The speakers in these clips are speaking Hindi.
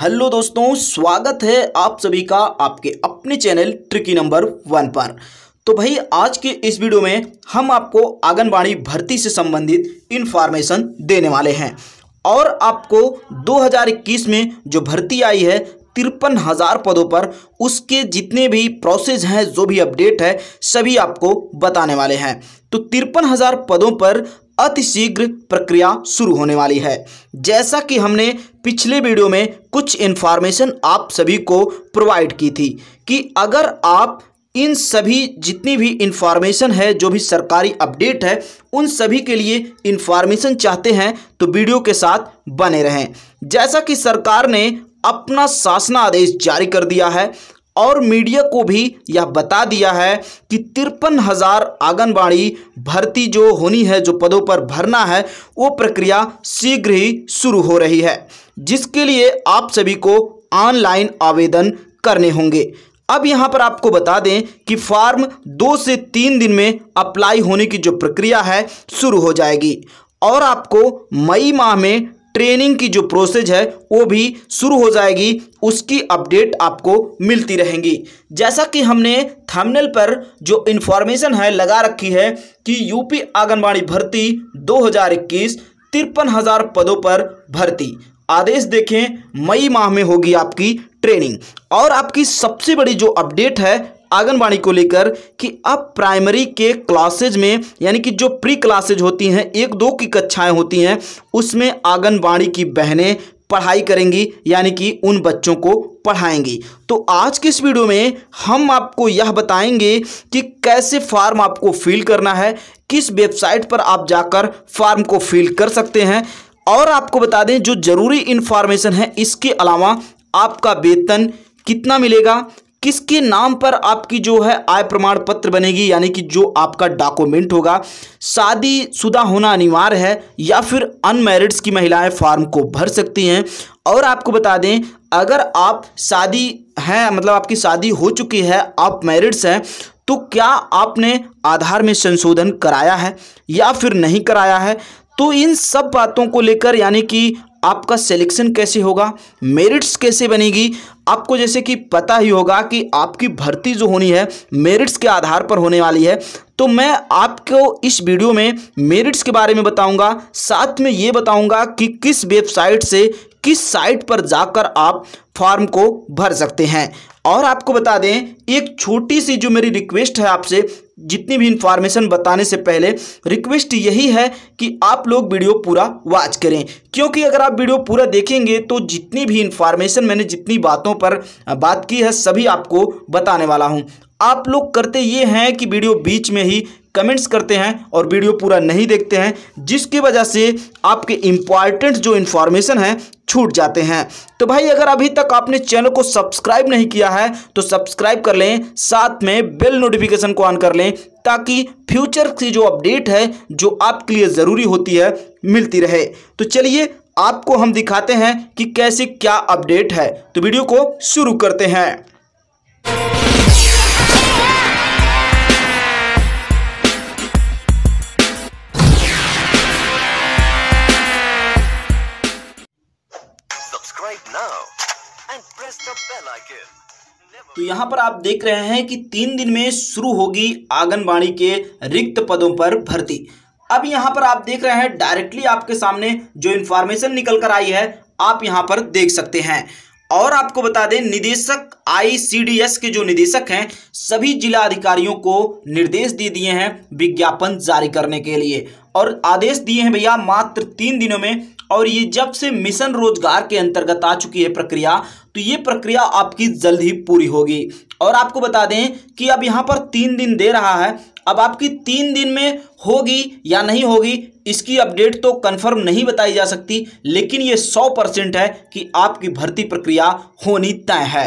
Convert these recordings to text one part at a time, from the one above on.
हेलो दोस्तों स्वागत है आप सभी का आपके अपने चैनल ट्रिकी नंबर वन पर तो भाई आज के इस वीडियो में हम आपको आंगनबाड़ी भर्ती से संबंधित इन्फॉर्मेशन देने वाले हैं और आपको 2021 में जो भर्ती आई है तिरपन हज़ार पदों पर उसके जितने भी प्रोसेस हैं जो भी अपडेट है सभी आपको बताने वाले हैं तो तिरपन हज़ार पदों पर अतिशीघ्र प्रक्रिया शुरू होने वाली है जैसा कि हमने पिछले वीडियो में कुछ इन्फॉर्मेशन आप सभी को प्रोवाइड की थी कि अगर आप इन सभी जितनी भी इन्फॉर्मेशन है जो भी सरकारी अपडेट है उन सभी के लिए इन्फॉर्मेशन चाहते हैं तो वीडियो के साथ बने रहें जैसा कि सरकार ने अपना शासनादेश जारी कर दिया है और मीडिया को भी यह बता दिया है कि तिरपन हजार आंगनबाड़ी भर्ती जो होनी है जो पदों पर भरना है वो प्रक्रिया शीघ्र ही शुरू हो रही है जिसके लिए आप सभी को ऑनलाइन आवेदन करने होंगे अब यहाँ पर आपको बता दें कि फॉर्म दो से तीन दिन में अप्लाई होने की जो प्रक्रिया है शुरू हो जाएगी और आपको मई माह में ट्रेनिंग की जो प्रोसेस है वो भी शुरू हो जाएगी उसकी अपडेट आपको मिलती रहेंगी जैसा कि हमने थंबनेल पर जो इन्फॉर्मेशन है लगा रखी है कि यूपी आंगनबाड़ी भर्ती 2021 तिरपन हज़ार पदों पर भर्ती आदेश देखें मई माह में होगी आपकी ट्रेनिंग और आपकी सबसे बड़ी जो अपडेट है आंगनबाड़ी को लेकर कि अब प्राइमरी के क्लासेज में यानी कि जो प्री क्लासेज होती हैं एक दो की कक्षाएं होती हैं उसमें आंगनबाड़ी की बहनें पढ़ाई करेंगी यानी कि उन बच्चों को पढ़ाएंगी तो आज के इस वीडियो में हम आपको यह बताएंगे कि कैसे फार्म आपको फिल करना है किस वेबसाइट पर आप जाकर फार्म को फिल कर सकते हैं और आपको बता दें जो ज़रूरी इन्फॉर्मेशन है इसके अलावा आपका वेतन कितना मिलेगा किसके नाम पर आपकी जो है आय प्रमाण पत्र बनेगी यानी कि जो आपका डॉक्यूमेंट होगा शादी शुदा होना अनिवार्य है या फिर अनमेरिड्स की महिलाएं फॉर्म को भर सकती हैं और आपको बता दें अगर आप शादी हैं मतलब आपकी शादी हो चुकी है आप मैरिड्स हैं तो क्या आपने आधार में संशोधन कराया है या फिर नहीं कराया है तो इन सब बातों को लेकर यानी कि आपका सिलेक्शन कैसे होगा मेरिट्स कैसे बनेगी आपको जैसे कि पता ही होगा कि आपकी भर्ती जो होनी है मेरिट्स के आधार पर होने वाली है तो मैं आपको इस वीडियो में मेरिट्स के बारे में बताऊंगा साथ में ये बताऊंगा कि किस वेबसाइट से किस साइट पर जाकर आप फॉर्म को भर सकते हैं और आपको बता दें एक छोटी सी जो मेरी रिक्वेस्ट है आपसे जितनी भी इंफॉर्मेशन बताने से पहले रिक्वेस्ट यही है कि आप लोग वीडियो पूरा वॉच करें क्योंकि अगर आप वीडियो पूरा देखेंगे तो जितनी भी इंफॉर्मेशन मैंने जितनी बातों पर बात की है सभी आपको बताने वाला हूं आप लोग करते ये हैं कि वीडियो बीच में ही कमेंट्स करते हैं और वीडियो पूरा नहीं देखते हैं जिसकी वजह से आपके इम्पॉर्टेंट जो इन्फॉर्मेशन है छूट जाते हैं तो भाई अगर अभी तक आपने चैनल को सब्सक्राइब नहीं किया है तो सब्सक्राइब कर लें साथ में बेल नोटिफिकेशन को ऑन कर लें ताकि फ्यूचर की जो अपडेट है जो आपके लिए ज़रूरी होती है मिलती रहे तो चलिए आपको हम दिखाते हैं कि कैसे क्या अपडेट है तो वीडियो को शुरू करते हैं तो यहाँ पर आप देख रहे हैं कि तीन दिन में शुरू होगी आंगनबाड़ी के रिक्त पदों पर भर्ती अब यहाँ पर आप देख रहे हैं डायरेक्टली आपके सामने जो इंफॉर्मेशन निकल कर आई है आप यहाँ पर देख सकते हैं और आपको बता दें निदेशक आईसीडीएस के जो निदेशक हैं सभी जिला अधिकारियों को निर्देश दे दिए हैं विज्ञापन जारी करने के लिए और आदेश दिए हैं भैया मात्र तीन दिनों में और ये जब से मिशन रोजगार के अंतर्गत आ चुकी है प्रक्रिया तो ये प्रक्रिया आपकी जल्द ही पूरी होगी और आपको बता दें कि अब यहाँ पर तीन दिन दे रहा है अब आपकी तीन दिन में होगी या नहीं होगी इसकी अपडेट तो कंफर्म नहीं बताई जा सकती लेकिन ये सौ परसेंट है कि आपकी भर्ती प्रक्रिया होनी तय है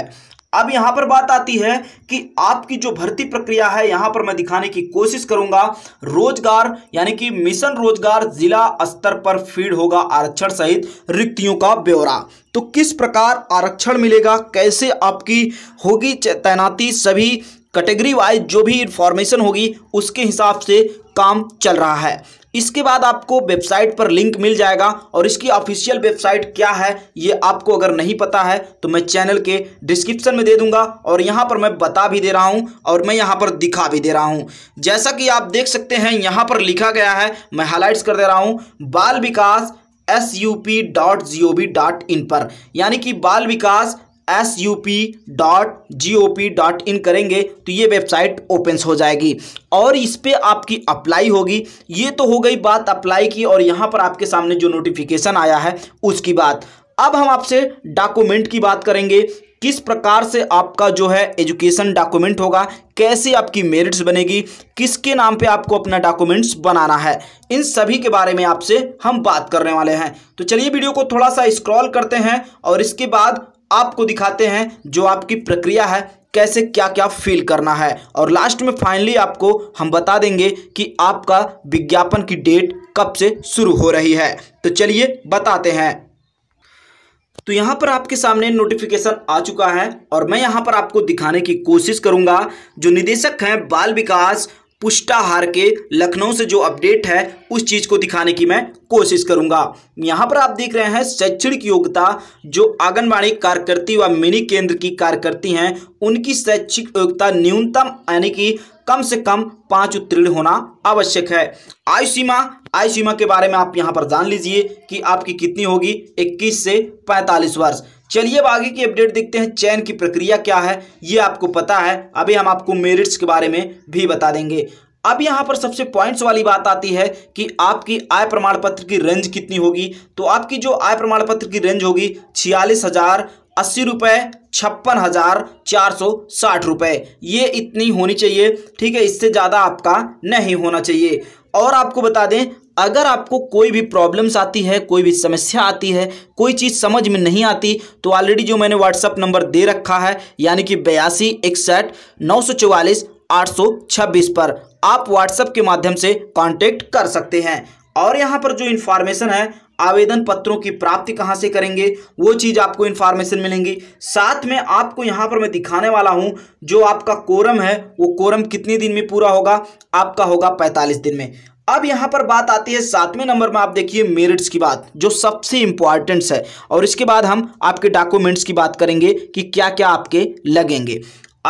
अब यहां पर बात आती है कि आपकी जो भर्ती प्रक्रिया है यहां पर मैं दिखाने की कोशिश करूंगा रोजगार यानी कि मिशन रोजगार जिला स्तर पर फीड होगा आरक्षण सहित रिक्तियों का ब्यौरा तो किस प्रकार आरक्षण मिलेगा कैसे आपकी होगी तैनाती सभी कैटेगरी वाइज जो भी इंफॉर्मेशन होगी उसके हिसाब से काम चल रहा है इसके बाद आपको वेबसाइट पर लिंक मिल जाएगा और इसकी ऑफिशियल वेबसाइट क्या है ये आपको अगर नहीं पता है तो मैं चैनल के डिस्क्रिप्शन में दे दूंगा और यहाँ पर मैं बता भी दे रहा हूँ और मैं यहाँ पर दिखा भी दे रहा हूँ जैसा कि आप देख सकते हैं यहाँ पर लिखा गया है मैं हाईलाइट्स कर दे रहा हूँ Bal Vikas S U P dot G O V dot in पर यानी कि Bal Vikas S U P dot G O P dot in करेंगे तो ये वेबसाइट ओपन्स हो जाएगी और इस पर आपकी अप्लाई होगी ये तो हो गई बात अप्लाई की और यहाँ पर आपके सामने जो नोटिफिकेशन आया है उसकी बात अब हम आपसे डॉक्यूमेंट की बात करेंगे किस प्रकार से आपका जो है एजुकेशन डॉक्यूमेंट होगा कैसे आपकी मेरिट्स बनेगी किसके नाम पे आपको अपना डॉक्यूमेंट्स बनाना है इन सभी के बारे में आपसे हम बात करने वाले हैं तो चलिए वीडियो को थोड़ा सा स्क्रॉल करते हैं और इसके बाद आपको दिखाते हैं जो आपकी प्रक्रिया है कैसे क्या क्या फील करना है और लास्ट में फाइनली आपको हम बता देंगे कि आपका विज्ञापन की डेट कब से शुरू हो रही है तो चलिए बताते हैं तो यहाँ पर आपके सामने नोटिफिकेशन आ चुका है और मैं यहाँ पर आपको दिखाने की कोशिश करूँगा जो निदेशक हैं बाल विकास पुष्टाहार के लखनऊ से जो अपडेट है उस चीज़ को दिखाने की मैं कोशिश करूंगा यहां पर आप देख रहे हैं शैक्षणिक योग्यता जो आंगनबाड़ी कार्यकर्ती व मिनी केंद्र की कार्यकर्ती हैं उनकी शैक्षिक योग्यता न्यूनतम यानी कि कम से कम पांच उत्तीर्ण होना आवश्यक है आयु सीमा आयु सीमा के बारे में आप यहाँ पर जान लीजिए कि आपकी कितनी होगी 21 से 45 वर्ष चलिए अब आगे की अपडेट देखते हैं चयन की प्रक्रिया क्या है ये आपको पता है अभी हम आपको मेरिट्स के बारे में भी बता देंगे अब यहाँ पर सबसे पॉइंट्स वाली बात आती है कि आपकी आय प्रमाण पत्र की रेंज कितनी होगी तो आपकी जो आय प्रमाण पत्र की रेंज होगी छियालीस हजार अस्सी रुपये छप्पन हज़ार चार सौ साठ रुपये ये इतनी होनी चाहिए ठीक है इससे ज़्यादा आपका नहीं होना चाहिए और आपको बता दें अगर आपको कोई भी प्रॉब्लम्स आती है कोई भी समस्या आती है कोई चीज़ समझ में नहीं आती तो ऑलरेडी जो मैंने व्हाट्सअप नंबर दे रखा है यानी कि बयासी इकसठ नौ सौ चौवालीस आठ सौ छब्बीस पर आप व्हाट्सअप के माध्यम से कांटेक्ट कर सकते हैं और यहाँ पर जो इन्फॉर्मेशन है आवेदन पत्रों की प्राप्ति कहाँ से करेंगे वो चीज़ आपको इन्फॉर्मेशन मिलेंगी साथ में आपको यहाँ पर मैं दिखाने वाला हूँ जो आपका कोरम है वो कोरम कितने दिन में पूरा होगा आपका होगा 45 दिन में अब यहां पर बात आती है सातवें नंबर में आप देखिए मेरिट्स की बात जो सबसे इंपॉर्टेंट है और इसके बाद हम आपके डॉक्यूमेंट्स की बात करेंगे कि क्या क्या आपके लगेंगे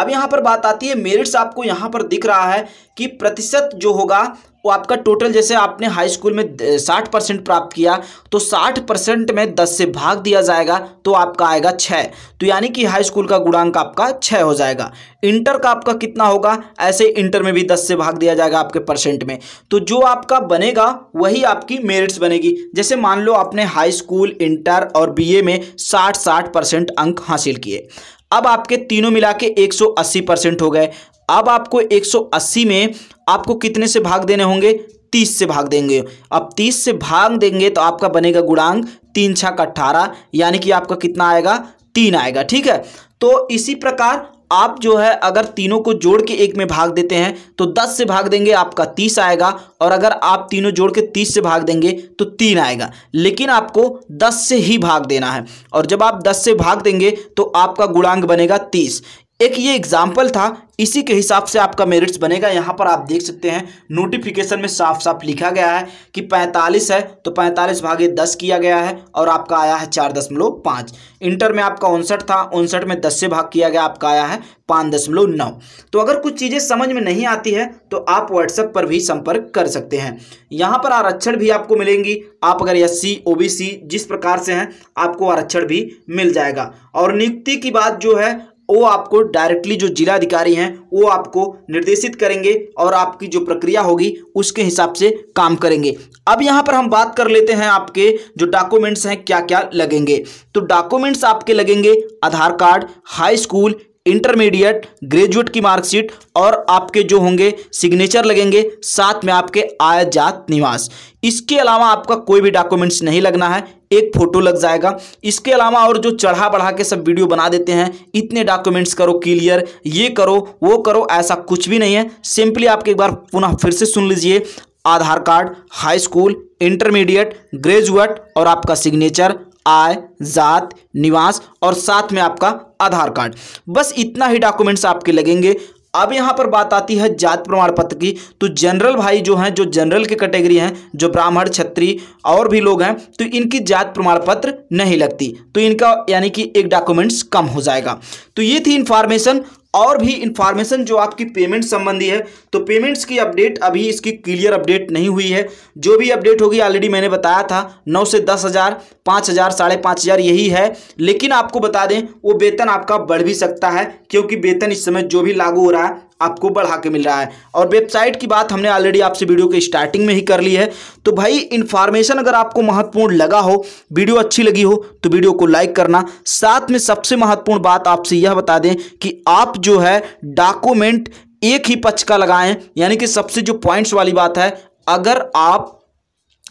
अब यहां पर बात आती है मेरिट्स आपको यहां पर दिख रहा है कि प्रतिशत जो होगा वो आपका टोटल जैसे आपने हाई स्कूल में साठ परसेंट प्राप्त किया तो साठ परसेंट में दस से भाग दिया जाएगा तो आपका आएगा छः तो यानी कि हाई स्कूल का गुणांक आपका छः हो जाएगा इंटर का आपका कितना होगा ऐसे इंटर में भी दस से भाग दिया जाएगा आपके परसेंट में तो जो आपका बनेगा वही आपकी मेरिट्स बनेगी जैसे मान लो आपने हाई स्कूल इंटर और बी में साठ साठ परसेंट अंक हासिल किए अब आपके तीनों मिला के 180 परसेंट हो गए अब आपको 180 में आपको कितने से भाग देने होंगे 30 से भाग देंगे अब 30 से भाग देंगे तो आपका बनेगा गुणांग तीन छः का अट्ठारह यानी कि आपका कितना आएगा तीन आएगा ठीक है तो इसी प्रकार आप जो है अगर तीनों को जोड़ के एक में भाग देते हैं तो 10 से भाग देंगे आपका 30 आएगा और अगर आप तीनों जोड़ के 30 से भाग देंगे तो 3 आएगा लेकिन आपको 10 से ही भाग देना है और जब आप 10 से भाग देंगे तो आपका गुणांक बनेगा तीस एक ये एग्जाम्पल था इसी के हिसाब से आपका मेरिट्स बनेगा यहाँ पर आप देख सकते हैं नोटिफिकेशन में साफ साफ लिखा गया है कि 45 है तो 45 भागे 10 किया गया है और आपका आया है चार दशमलव पाँच इंटर में आपका उनसठ था उनसठ में 10 से भाग किया गया आपका आया है पाँच दशमलव नौ तो अगर कुछ चीज़ें समझ में नहीं आती है तो आप व्हाट्सएप पर भी संपर्क कर सकते हैं यहाँ पर आरक्षण भी आपको मिलेंगी आप अगर एस सी जिस प्रकार से हैं आपको आरक्षण भी मिल जाएगा और नियुक्ति की बात जो है वो आपको डायरेक्टली जो जिला अधिकारी हैं वो आपको निर्देशित करेंगे और आपकी जो प्रक्रिया होगी उसके हिसाब से काम करेंगे अब यहाँ पर हम बात कर लेते हैं आपके जो डॉक्यूमेंट्स हैं क्या क्या लगेंगे तो डॉक्यूमेंट्स आपके लगेंगे Aadhaar card high school intermediate graduate की मार्कशीट और आपके जो होंगे सिग्नेचर लगेंगे साथ में आपके आय जात निवास इसके अलावा आपका कोई भी डॉक्यूमेंट्स नहीं लगना है एक फ़ोटो लग जाएगा इसके अलावा और जो चढ़ा बढ़ा के सब वीडियो बना देते हैं इतने डॉक्यूमेंट्स करो क्लियर ये करो वो करो ऐसा कुछ भी नहीं है सिंपली आपके एक बार पुनः फिर से सुन लीजिए Aadhaar card high school intermediate graduate और आपका सिग्नेचर आय जात निवास और साथ में आपका आधार कार्ड बस इतना ही डॉक्यूमेंट्स आपके लगेंगे अब यहाँ पर बात आती है जात प्रमाण पत्र की तो जनरल भाई जो हैं जो जनरल के कैटेगरी हैं जो ब्राह्मण छत्री और भी लोग हैं तो इनकी जात प्रमाण पत्र नहीं लगती तो इनका यानी कि एक डॉक्यूमेंट्स कम हो जाएगा तो ये थी इन्फॉर्मेशन और भी इन्फॉर्मेशन जो आपकी पेमेंट संबंधी है तो पेमेंट्स की अपडेट अभी इसकी क्लियर अपडेट नहीं हुई है जो भी अपडेट होगी ऑलरेडी मैंने बताया था नौ से दस हज़ार पाँच हज़ार साढ़े पाँच हज़ार यही है लेकिन आपको बता दें वो वेतन आपका बढ़ भी सकता है क्योंकि वेतन इस समय जो भी लागू हो रहा है आपको बढ़ा के मिल रहा है और वेबसाइट की बात हमने ऑलरेडी आपसे वीडियो के स्टार्टिंग में ही कर ली है तो भाई इन्फॉर्मेशन अगर आपको महत्वपूर्ण लगा हो वीडियो अच्छी लगी हो तो वीडियो को लाइक करना साथ में सबसे महत्वपूर्ण बात आपसे यह बता दें कि आप जो है डॉक्यूमेंट एक ही पक्ष का लगाएं यानी कि सबसे जो पॉइंट्स वाली बात है अगर आप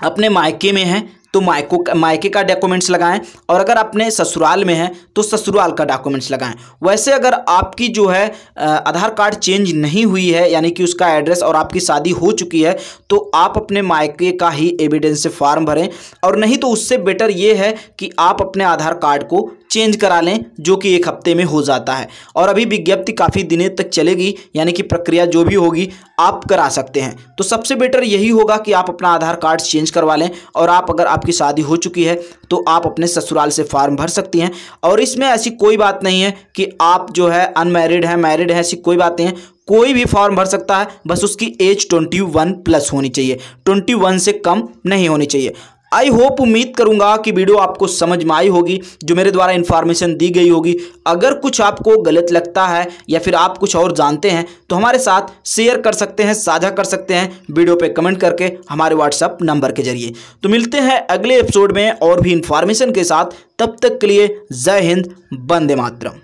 अपने मायके में हैं तो मायको मायके का डॉक्यूमेंट्स लगाएं और अगर अपने ससुराल में हैं तो ससुराल का डॉक्यूमेंट्स लगाएं वैसे अगर आपकी जो है आधार कार्ड चेंज नहीं हुई है यानी कि उसका एड्रेस और आपकी शादी हो चुकी है तो आप अपने मायके का ही एविडेंस से फॉर्म भरें और नहीं तो उससे बेटर ये है कि आप अपने आधार कार्ड को चेंज करा लें जो कि एक हफ्ते में हो जाता है और अभी विज्ञप्ति काफ़ी दिनों तक चलेगी यानी कि प्रक्रिया जो भी होगी आप करा सकते हैं तो सबसे बेटर यही होगा कि आप अपना आधार कार्ड चेंज करवा लें और आप अगर आपकी शादी हो चुकी है तो आप अपने ससुराल से फॉर्म भर सकती हैं और इसमें ऐसी कोई बात नहीं है कि आप जो है अनमेरिड हैं मैरिड हैं ऐसी कोई बात नहीं है कोई भी फॉर्म भर सकता है बस उसकी एज ट्वेंटी वन प्लस होनी चाहिए ट्वेंटी वन से कम नहीं होनी चाहिए आई होप उम्मीद करूंगा कि वीडियो आपको समझ में आई होगी जो मेरे द्वारा इन्फॉर्मेशन दी गई होगी अगर कुछ आपको गलत लगता है या फिर आप कुछ और जानते हैं तो हमारे साथ शेयर कर सकते हैं साझा कर सकते हैं वीडियो पर कमेंट करके हमारे व्हाट्सअप नंबर के जरिए तो मिलते हैं अगले एपिसोड में और भी इन्फॉर्मेशन के साथ तब तक के लिए जय हिंद बंदे मातरम